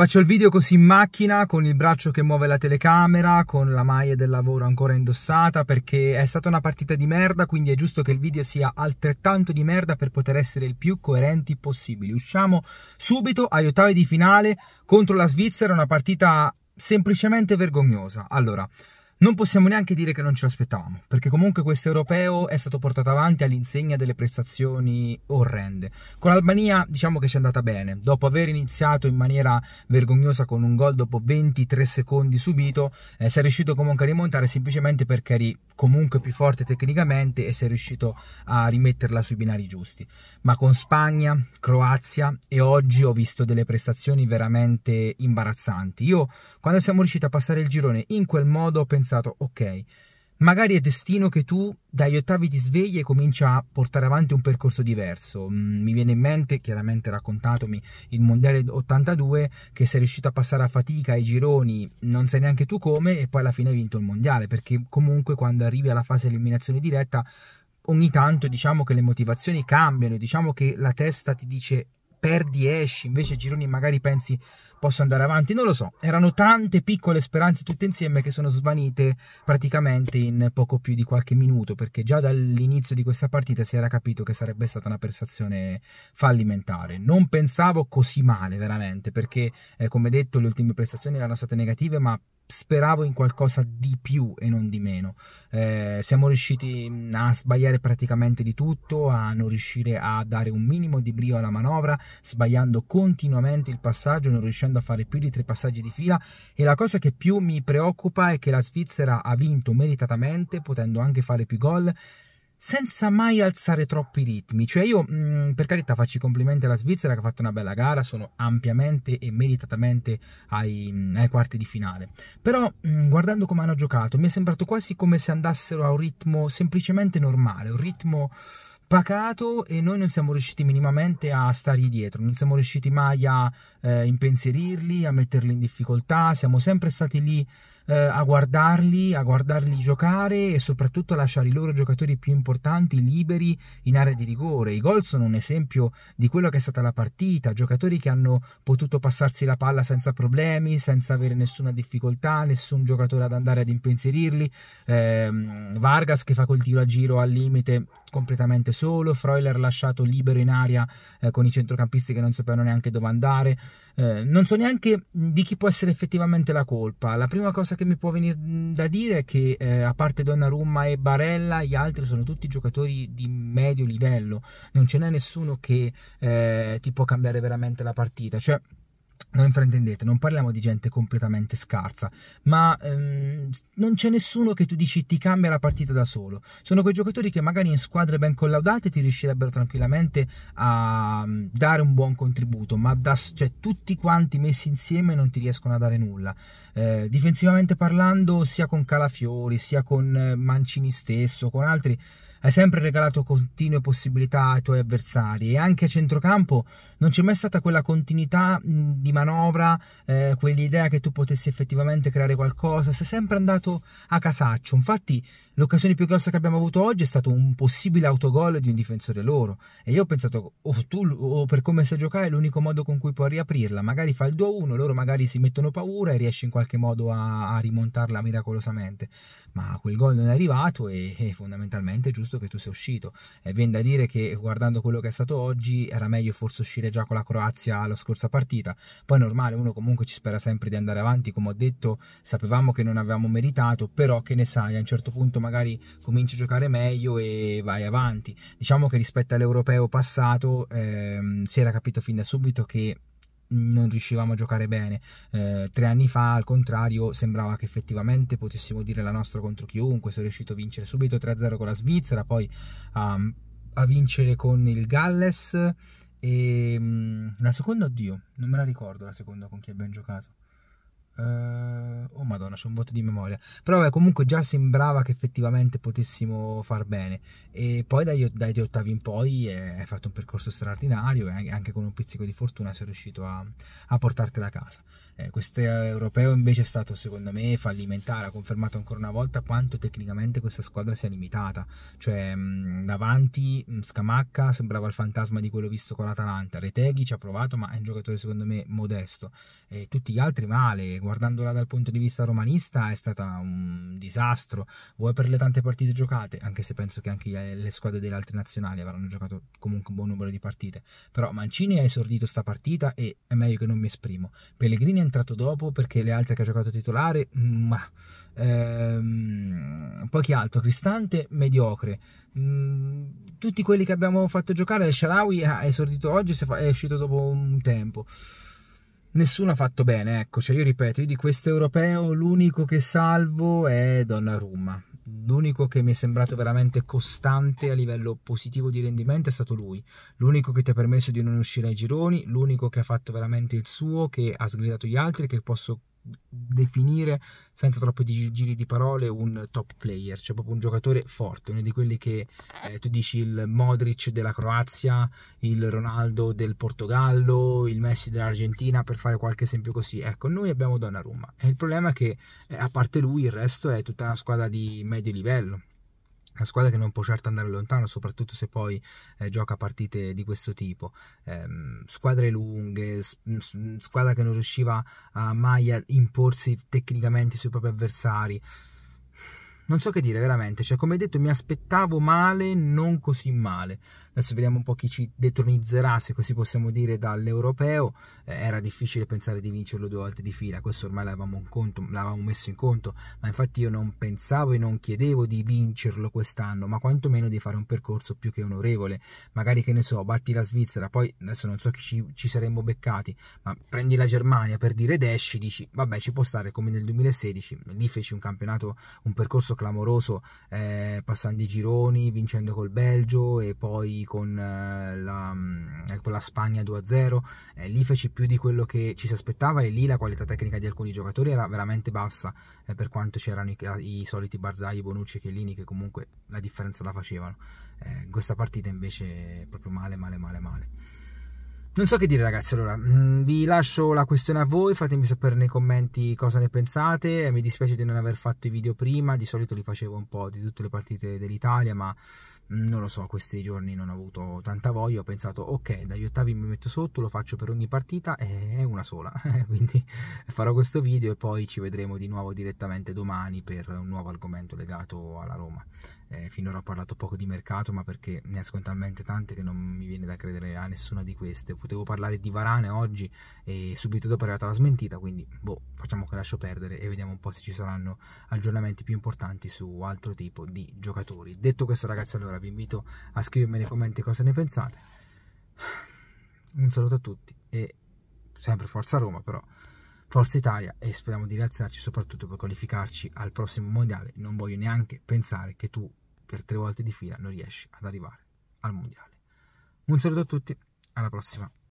Faccio il video così in macchina con il braccio che muove la telecamera, con la maglia del lavoro ancora indossata perché è stata una partita di merda, quindi è giusto che il video sia altrettanto di merda per poter essere il più coerenti possibile. Usciamo subito agli ottavi di finale contro la Svizzera, una partita semplicemente vergognosa. Allora, non possiamo neanche dire che non ce l'aspettavamo, perché comunque questo europeo è stato portato avanti all'insegna delle prestazioni orrende. Con l'Albania diciamo che ci è andata bene, dopo aver iniziato in maniera vergognosa con un gol dopo 23 secondi subito, eh, si è riuscito comunque a rimontare semplicemente perché eri comunque più forte tecnicamente e si è riuscito a rimetterla sui binari giusti. Ma con Spagna, Croazia e oggi ho visto delle prestazioni veramente imbarazzanti. Io quando siamo riusciti a passare il girone in quel modo ho pensato pensato, ok, magari è destino che tu dagli ottavi ti svegli e cominci a portare avanti un percorso diverso. Mm, mi viene in mente, chiaramente raccontatomi, il Mondiale 82 che sei riuscito a passare a fatica ai gironi, non sai neanche tu come, e poi alla fine hai vinto il Mondiale, perché comunque quando arrivi alla fase eliminazione diretta ogni tanto diciamo che le motivazioni cambiano, diciamo che la testa ti dice perdi e esci, invece gironi magari pensi posso andare avanti, non lo so, erano tante piccole speranze tutte insieme che sono svanite praticamente in poco più di qualche minuto, perché già dall'inizio di questa partita si era capito che sarebbe stata una prestazione fallimentare. Non pensavo così male veramente, perché eh, come detto le ultime prestazioni erano state negative, ma speravo in qualcosa di più e non di meno. Eh, siamo riusciti mm, a sbagliare praticamente di tutto, a non riuscire a dare un minimo di brio alla manovra, sbagliando continuamente il passaggio, non riuscendo a fare più di tre passaggi di fila. E la cosa che più mi preoccupa è che la Svizzera ha vinto meritatamente, potendo anche fare più gol senza mai alzare troppi ritmi. Cioè io, mh, mm, per carità, faccio i complimenti alla Svizzera che ha fatto una bella gara, sono ampiamente e meritatamente ai, mm, ai quarti di finale. Però, mh, mm, guardando come hanno giocato, mi è sembrato quasi come se andassero a un ritmo semplicemente normale, un ritmo pacato e noi non siamo riusciti minimamente a stargli dietro, non siamo riusciti mai a eh, impensierirli, a metterli in difficoltà, siamo sempre stati lì eh, a guardarli, a guardarli giocare e soprattutto a lasciare i loro giocatori più importanti liberi in area di rigore. I gol sono un esempio di quello che è stata la partita, giocatori che hanno potuto passarsi la palla senza problemi, senza avere nessuna difficoltà, nessun giocatore ad andare ad impensierirli. Eh, Vargas che fa quel tiro a giro al limite completamente solo, Freuler lasciato libero in aria eh, con i centrocampisti che non sapevano neanche dove andare. Eh, non so neanche mm, di chi può essere effettivamente la colpa. La prima cosa che mi può venire mm, da dire è che, eh, a parte Donnarumma e Barella, gli altri sono tutti giocatori di medio livello. Non ce n'è nessuno che eh, ti può cambiare veramente la partita. Cioè, non fraintendete, non parliamo di gente completamente scarsa, ma ehm, non c'è nessuno che tu dici ti cambia la partita da solo. Sono quei giocatori che magari in squadre ben collaudate ti riuscirebbero tranquillamente a mm, dare un buon contributo, ma da, cioè, tutti quanti messi insieme non ti riescono a dare nulla. Eh, difensivamente parlando, sia con Calafiori, sia con eh, Mancini stesso, con altri hai sempre regalato continue possibilità ai tuoi avversari e anche a centrocampo non c'è mai stata quella continuità di manovra, eh, quell'idea che tu potessi effettivamente creare qualcosa, sei sempre andato a casaccio. Infatti l'occasione più grossa che abbiamo avuto oggi è stato un possibile autogol di un difensore loro e io ho pensato oh, tu oh, per come sai giocare è l'unico modo con cui puoi riaprirla, magari fa il 2-1, loro magari si mettono paura e riesci in qualche modo a, a rimontarla miracolosamente. Ma quel gol non è arrivato e, e fondamentalmente giusto giusto che tu sei uscito. E viene da dire che guardando quello che è stato oggi era meglio forse uscire già con la Croazia alla scorsa partita. Poi è normale, uno comunque ci spera sempre di andare avanti, come ho detto, sapevamo che non avevamo meritato, però che ne sai, a un certo punto magari cominci a giocare meglio e vai avanti. Diciamo che rispetto all'europeo passato ehm, si era capito fin da subito che non riuscivamo a giocare bene. Eh, tre anni fa, al contrario, sembrava che effettivamente potessimo dire la nostra contro chiunque. Sono riuscito a vincere subito 3-0 con la Svizzera, poi um, a vincere con il Galles. E um, la seconda, oddio, non me la ricordo la seconda con chi abbiamo giocato. Uh, oh madonna, c'è un voto di memoria. Però beh, comunque già sembrava che effettivamente potessimo far bene. E poi dagli, dagli ottavi in poi eh, hai fatto un percorso straordinario e anche con un pizzico di fortuna sei riuscito a, a portartela a casa. Eh, questo eh, europeo invece è stato secondo me fallimentare, ha confermato ancora una volta quanto tecnicamente questa squadra sia limitata, cioè mh, davanti mh, Scamacca sembrava il fantasma di quello visto con l'Atalanta, Reteghi ci ha provato ma è un giocatore secondo me modesto, e tutti gli altri male, guardandola dal punto di vista romanista è stata un disastro, vuoi per le tante partite giocate, anche se penso che anche le squadre delle altre nazionali avranno giocato comunque un buon numero di partite, però Mancini ha esordito sta partita e è meglio che non mi esprimo, Pellegrini è entrato dopo perché le altre che ha giocato titolare, ma ehm, poi chi altro? Cristante, mediocre. Mm, tutti quelli che abbiamo fatto giocare, il Sharawi ha esordito oggi, è uscito dopo un tempo. Nessuno ha fatto bene, ecco, cioè io ripeto, io di questo europeo l'unico che salvo è Donnarumma. L'unico che mi è sembrato veramente costante a livello positivo di rendimento è stato lui. L'unico che ti ha permesso di non uscire ai gironi, l'unico che ha fatto veramente il suo, che ha sgridato gli altri, che posso definire senza troppi giri di parole un top player, cioè proprio un giocatore forte, uno di quelli che eh, tu dici il Modric della Croazia, il Ronaldo del Portogallo, il Messi dell'Argentina per fare qualche esempio così. Ecco, noi abbiamo Donnarumma e il problema è che eh, a parte lui il resto è tutta una squadra di medio livello una squadra che non può certo andare lontano, soprattutto se poi eh, gioca partite di questo tipo. Eh, squadre lunghe, s- s- squadra che non riusciva a mai a imporsi tecnicamente sui propri avversari. Non so che dire, veramente. Cioè, come detto, mi aspettavo male, non così male. Adesso vediamo un po' chi ci detronizzerà, se così possiamo dire, dall'europeo. Eh, era difficile pensare di vincerlo due volte di fila, questo ormai l'avevamo, conto, l'avevamo, messo in conto, ma infatti io non pensavo e non chiedevo di vincerlo quest'anno, ma quantomeno di fare un percorso più che onorevole. Magari che ne so, batti la Svizzera, poi adesso non so chi ci, ci saremmo beccati, ma prendi la Germania per dire Desci, dici vabbè ci può stare come nel 2016, lì feci un campionato, un percorso clamoroso, eh, passando i gironi, vincendo col Belgio e poi con eh, la, mm, con la Spagna 2-0, eh, lì feci più di quello che ci si aspettava e lì la qualità tecnica di alcuni giocatori era veramente bassa eh, per quanto c'erano i, i soliti Barzagli, Bonucci e Chiellini che comunque la differenza la facevano. Eh, in questa partita invece proprio male, male, male. Non so che dire ragazzi, allora mm, vi lascio la questione a voi, fatemi sapere nei commenti cosa ne pensate, mi dispiace di non aver fatto i video prima, di solito li facevo un po' di tutte le partite dell'Italia, ma mm, non lo so, questi giorni non ho avuto tanta voglia, ho pensato ok, dagli ottavi mi metto sotto, lo faccio per ogni partita e è una sola, quindi farò questo video e poi ci vedremo di nuovo direttamente domani per un nuovo argomento legato alla Roma. Eh, finora ho parlato poco di mercato, ma perché ne ascolto talmente tante che non mi viene da credere a nessuna di queste. Potevo parlare di Varane oggi e subito dopo è arrivata la smentita, quindi boh, facciamo che lascio perdere e vediamo un po' se ci saranno aggiornamenti più importanti su altro tipo di giocatori. Detto questo ragazzi, allora vi invito a scrivermi nei commenti cosa ne pensate. Un saluto a tutti e sempre forza Roma, però Forza Italia e speriamo di rialzarci soprattutto per qualificarci al prossimo mondiale. Non voglio neanche pensare che tu per tre volte di fila non riesci ad arrivare al mondiale. Un saluto a tutti, alla prossima.